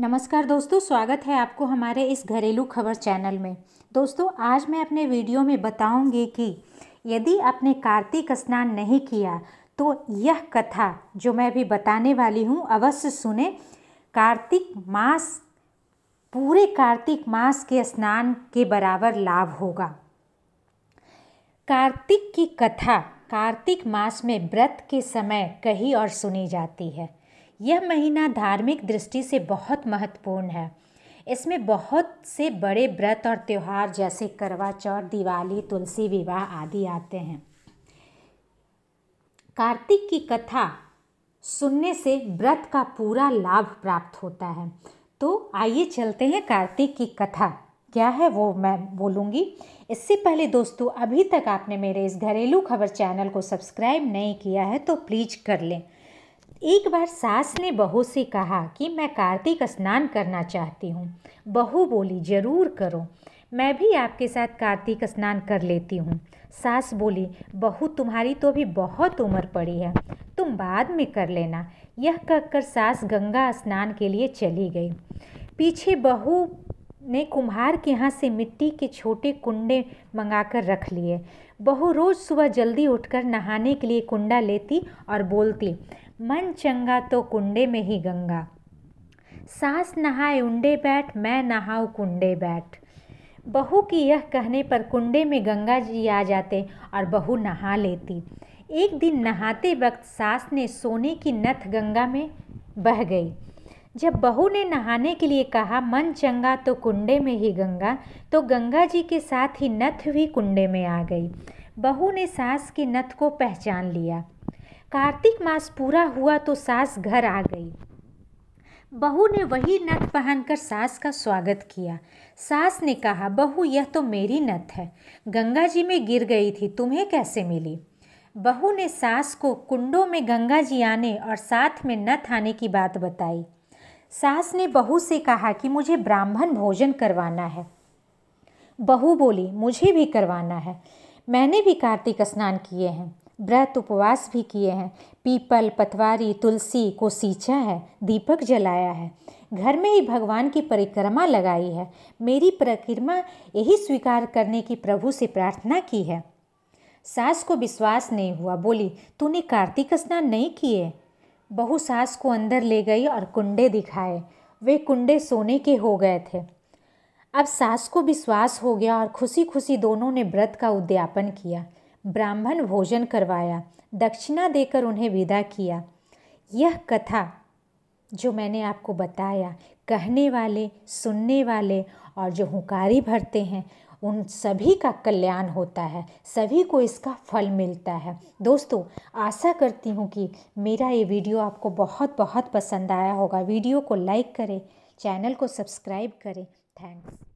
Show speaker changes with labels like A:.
A: नमस्कार दोस्तों स्वागत है आपको हमारे इस घरेलू खबर चैनल में दोस्तों आज मैं अपने वीडियो में बताऊंगी कि यदि आपने कार्तिक स्नान नहीं किया तो यह कथा जो मैं अभी बताने वाली हूँ अवश्य सुने कार्तिक मास पूरे कार्तिक मास के स्नान के बराबर लाभ होगा कार्तिक की कथा कार्तिक मास में व्रत के समय कही और सुनी जाती है यह महीना धार्मिक दृष्टि से बहुत महत्वपूर्ण है इसमें बहुत से बड़े व्रत और त्यौहार जैसे करवा चौथ दिवाली तुलसी विवाह आदि आते हैं कार्तिक की कथा सुनने से व्रत का पूरा लाभ प्राप्त होता है तो आइए चलते हैं कार्तिक की कथा क्या है वो मैं बोलूँगी इससे पहले दोस्तों अभी तक आपने मेरे इस घरेलू खबर चैनल को सब्सक्राइब नहीं किया है तो प्लीज़ कर लें एक बार सास ने बहू से कहा कि मैं कार्तिक स्नान करना चाहती हूँ बहू बोली ज़रूर करो मैं भी आपके साथ कार्तिक स्नान कर लेती हूँ सास बोली बहू तुम्हारी तो भी बहुत उम्र पड़ी है तुम बाद में कर लेना यह कहकर सास गंगा स्नान के लिए चली गई पीछे बहू ने कुम्हार के यहाँ से मिट्टी के छोटे कुंडे मंगाकर रख लिए बहू रोज़ सुबह जल्दी उठकर नहाने के लिए कुंडा लेती और बोलती मन चंगा तो कुंडे में ही गंगा सास नहाए उंडे बैठ मैं नहाऊ कुंडे बैठ बहू की यह कहने पर कुंडे में गंगा जी आ जाते और बहू नहा लेती एक दिन नहाते वक्त सास ने सोने की नथ गंगा में बह गई जब बहू ने नहाने के लिए कहा मन चंगा तो कुंडे में ही गंगा तो गंगा जी के साथ ही नथ भी कुंडे में आ गई बहू ने सास की नथ को पहचान लिया कार्तिक मास पूरा हुआ तो सास घर आ गई बहू ने वही नथ पहनकर सास का स्वागत किया सास ने कहा बहू यह तो मेरी नथ है गंगा जी में गिर गई थी तुम्हें कैसे मिली बहू ने सास को कुंडों में गंगा जी आने और साथ में नथ आने की बात बताई सास ने बहू से कहा कि मुझे ब्राह्मण भोजन करवाना है बहू बोली मुझे भी करवाना है मैंने भी कार्तिक स्नान किए हैं व्रत उपवास भी किए हैं पीपल पतवारी तुलसी को सींचा है दीपक जलाया है घर में ही भगवान की परिक्रमा लगाई है मेरी परिक्रमा यही स्वीकार करने की प्रभु से प्रार्थना की है सास को विश्वास नहीं हुआ बोली तूने कार्तिक स्नान नहीं किए बहु सास को अंदर ले गई और कुंडे दिखाए वे कुंडे सोने के हो गए थे अब सास को विश्वास हो गया और खुशी खुशी दोनों ने व्रत का उद्यापन किया ब्राह्मण भोजन करवाया दक्षिणा देकर उन्हें विदा किया यह कथा जो मैंने आपको बताया कहने वाले सुनने वाले और जो हुकारी भरते हैं उन सभी का कल्याण होता है सभी को इसका फल मिलता है दोस्तों आशा करती हूँ कि मेरा ये वीडियो आपको बहुत बहुत पसंद आया होगा वीडियो को लाइक करें चैनल को सब्सक्राइब करें थैंक्स